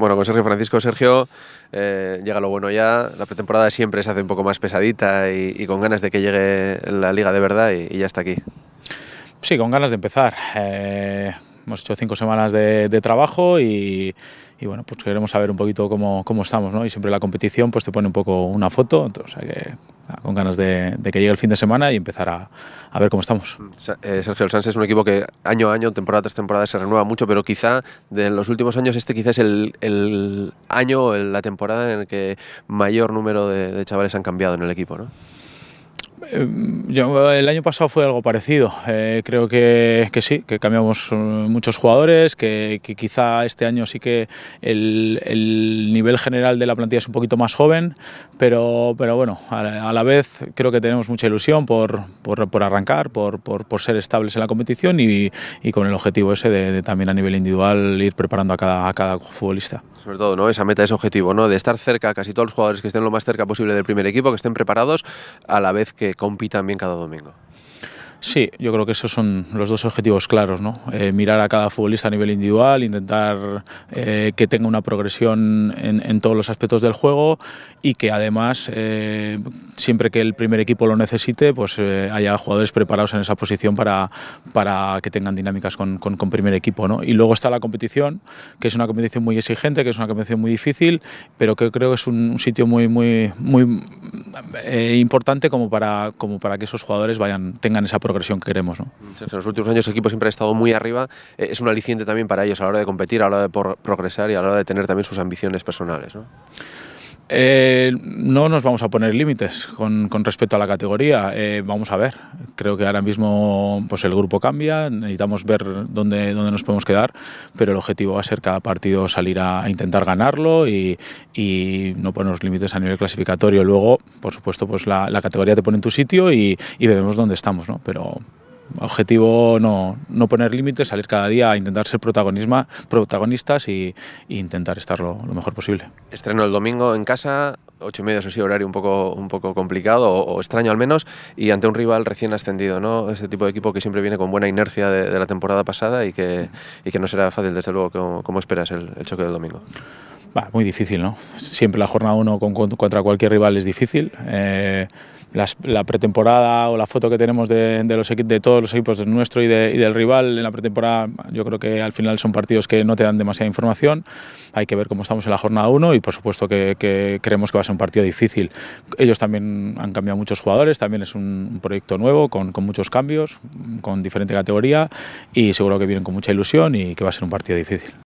Bueno, con Sergio Francisco, Sergio, eh, llega lo bueno ya. La pretemporada siempre se hace un poco más pesadita y, con ganas de que llegue la liga de verdad y, ya está aquí. Sí, con ganas de empezar. Eh, Hemos hecho cinco semanas de, trabajo y, bueno, pues queremos saber un poquito cómo, estamos, ¿no? Y siempre la competición pues te pone un poco una foto, entonces, con ganas de, que llegue el fin de semana y empezar a, ver cómo estamos. Mm, eh, Sergio, el Sanz es un equipo que año a año, temporada tras temporada se renueva mucho, pero quizá de los últimos años este quizás es el, el año, la temporada en el que mayor número de, de chavales han cambiado en el equipo, ¿no? Eh, yo, el año pasado fue algo parecido. Eh, creo que, que, sí, que cambiamos eh, muchos jugadores, que, quizá este año sí que el, nivel general de la plantilla es un poquito más joven, pero, pero bueno, a la, vez creo que tenemos mucha ilusión por, por, arrancar, por, ser estables en la competición y, con el objetivo ese de, también a nivel individual ir preparando a cada, cada futbolista. Sobre todo, ¿no? Esa meta, ese objetivo, ¿no? De estar cerca, casi todos los jugadores que estén lo más cerca posible del primer equipo, que estén preparados, a la vez que compitan bien cada domingo. Sí, yo creo que esos son los dos objetivos claros, ¿no? Eh, mirar a cada futbolista a nivel individual, intentar eh, que tenga una progresión en, todos los aspectos del juego y que además eh, siempre que el primer equipo lo necesite, pues haya jugadores preparados en esa posición para, para que tengan dinámicas con, con, primer equipo, ¿no? Y luego está la competición, que es una competición muy exigente, que es una competición muy difícil, pero que creo que es un, sitio muy, muy, muy importante como para, como para que esos jugadores vayan, tengan esa progresión progresión que queremos. Mm, en los últimos años el equipo siempre ha estado muy arriba. Eh, es un aliciente también para ellos a la hora de competir, a la hora de progresar y a la hora de tener también sus ambiciones personales. ¿no? Eh, no nos vamos a poner límites con, respecto a la categoría. Eh, vamos a ver. Creo que ahora mismo pues el grupo cambia, necesitamos ver dónde, dónde nos podemos quedar, pero el objetivo va a ser cada partido salir a, intentar ganarlo y, no ponernos límites a nivel clasificatorio. Luego, por supuesto, pues la, categoría te pone en tu sitio y, y vemos dónde estamos, ¿no? Pero objetivo no, no poner límites, salir cada día a intentar ser protagonistas y, intentar estar lo, mejor posible. Estreno el domingo en casa, ocho y media, eso sí, horario un poco, un poco complicado o, extraño al menos, y ante un rival recién ascendido, ¿no? Ese tipo de equipo que siempre viene con buena inercia de, la temporada pasada y que, y que no será fácil, desde luego, como, esperas el choque del domingo muy difícil, ¿no? Siempre la jornada 1 contra cualquier rival es difícil. Eh, la pretemporada o la foto que tenemos de, de todos los equipos, del nuestro y, del rival en la pretemporada, yo creo que al final son partidos que no te dan demasiada información. Hay que ver cómo estamos en la jornada 1 y por supuesto que, creemos que va a ser un partido difícil. Ellos también han cambiado muchos jugadores, también es un proyecto nuevo con muchos cambios, con diferente categoría y seguro que vienen con mucha ilusión y que va a ser un partido difícil.